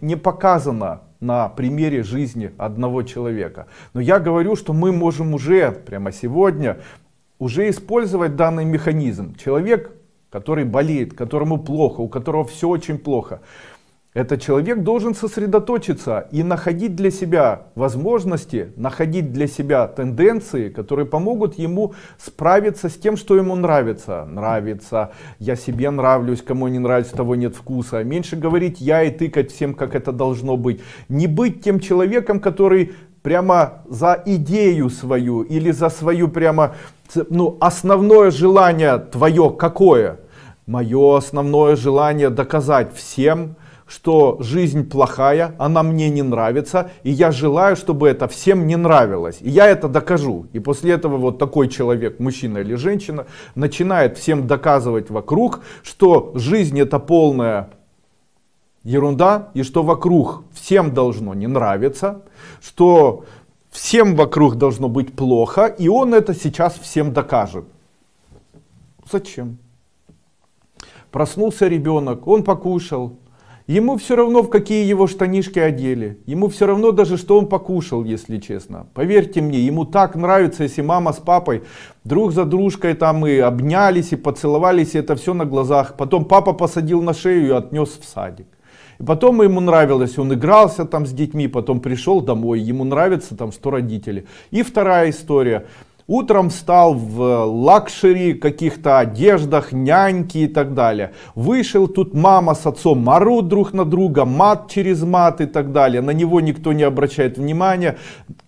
не показано на примере жизни одного человека. Но я говорю, что мы можем уже, прямо сегодня, уже использовать данный механизм. Человек, который болеет, которому плохо, у которого все очень плохо, этот человек должен сосредоточиться и находить для себя возможности, находить для себя тенденции, которые помогут ему справиться с тем, что ему нравится. Нравится, я себе нравлюсь, кому не нравится, того нет вкуса. Меньше говорить я и тыкать всем, как это должно быть. Не быть тем человеком, который прямо за идею свою или за свою прямо ну, основное желание твое какое? Мое основное желание доказать всем, что жизнь плохая, она мне не нравится, и я желаю, чтобы это всем не нравилось. И я это докажу. И после этого вот такой человек, мужчина или женщина, начинает всем доказывать вокруг, что жизнь это полная ерунда, и что вокруг всем должно не нравиться, что всем вокруг должно быть плохо, и он это сейчас всем докажет. Зачем? Проснулся ребенок, он покушал, Ему все равно, в какие его штанишки одели. Ему все равно даже, что он покушал, если честно. Поверьте мне, ему так нравится, если мама с папой друг за дружкой там и обнялись, и поцеловались, и это все на глазах. Потом папа посадил на шею и отнес в садик. И потом ему нравилось, он игрался там с детьми, потом пришел домой, ему нравится там, что родители. И вторая история. Утром встал в э, лакшери, каких-то одеждах, няньки и так далее. Вышел, тут мама с отцом морут друг на друга, мат через мат и так далее. На него никто не обращает внимания.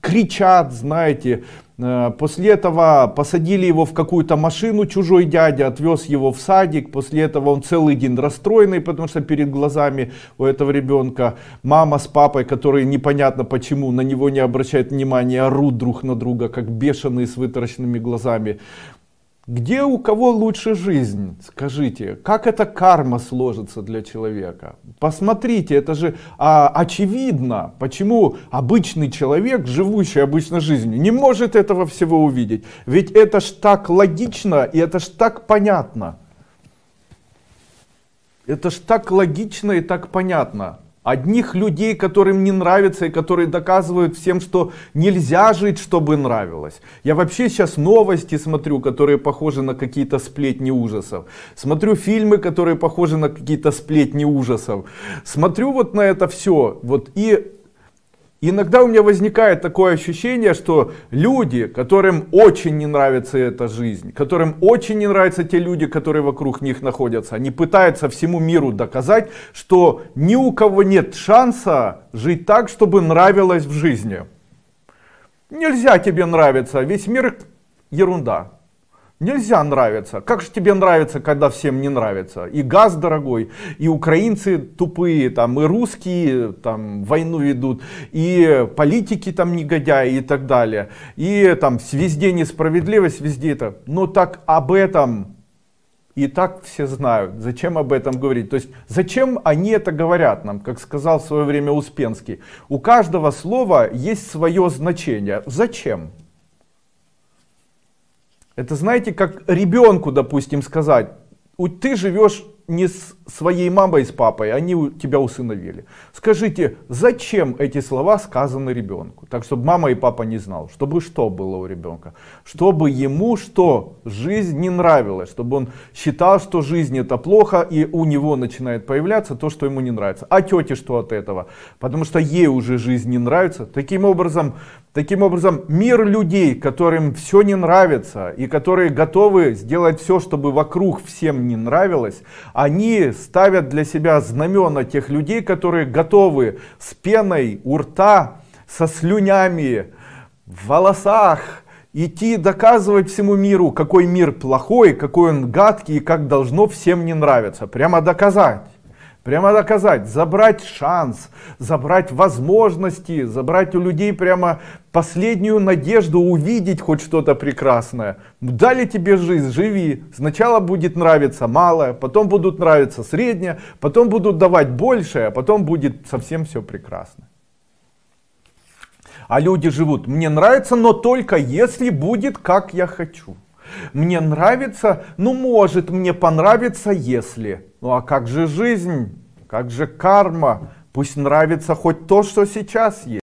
Кричат, знаете, Э, после этого посадили его в какую-то машину, чужой дядя отвез его в садик. После этого он целый день расстроенный, потому что перед глазами у этого ребенка мама с папой, которые непонятно почему на него не обращают внимания, орут друг на друга, как бешеные с вытаращенными глазами. Где у кого лучше жизнь, скажите, как эта карма сложится для человека? Посмотрите, это же а, очевидно, почему обычный человек, живущий обычной жизнью, не может этого всего увидеть. Ведь это ж так логично и это ж так понятно. Это ж так логично и так понятно. Одних людей, которым не нравится и которые доказывают всем, что нельзя жить, чтобы нравилось. Я вообще сейчас новости смотрю, которые похожи на какие-то сплетни ужасов. Смотрю фильмы, которые похожи на какие-то сплетни ужасов. Смотрю вот на это все. Вот и Иногда у меня возникает такое ощущение, что люди, которым очень не нравится эта жизнь, которым очень не нравятся те люди, которые вокруг них находятся, они пытаются всему миру доказать, что ни у кого нет шанса жить так, чтобы нравилось в жизни. Нельзя тебе нравиться, весь мир ерунда. Нельзя нравиться. Как же тебе нравится, когда всем не нравится? И газ дорогой, и украинцы тупые, там, и русские там войну ведут, и политики там негодяи и так далее. И там везде несправедливость, везде это. Но так об этом и так все знают. Зачем об этом говорить? То есть зачем они это говорят нам, как сказал в свое время Успенский? У каждого слова есть свое значение. Зачем? Это знаете, как ребенку, допустим, сказать, ты живешь не с своей мамой и с папой, они тебя усыновили. Скажите, зачем эти слова сказаны ребенку? Так, чтобы мама и папа не знал, чтобы что было у ребенка? Чтобы ему что? Жизнь не нравилась, чтобы он считал, что жизнь это плохо, и у него начинает появляться то, что ему не нравится. А тете что от этого? Потому что ей уже жизнь не нравится. Таким образом, Таким образом, мир людей, которым все не нравится и которые готовы сделать все, чтобы вокруг всем не нравилось, они ставят для себя знамена тех людей, которые готовы с пеной у рта, со слюнями, в волосах идти доказывать всему миру, какой мир плохой, какой он гадкий и как должно всем не нравиться. Прямо доказать. Прямо доказать, забрать шанс, забрать возможности, забрать у людей прямо последнюю надежду увидеть хоть что-то прекрасное. Дали тебе жизнь, живи. Сначала будет нравиться малое, потом будут нравиться среднее, потом будут давать большее, а потом будет совсем все прекрасно. А люди живут, мне нравится, но только если будет как я хочу. Мне нравится, ну может мне понравится, если. Ну а как же жизнь, как же карма? Пусть нравится хоть то, что сейчас есть.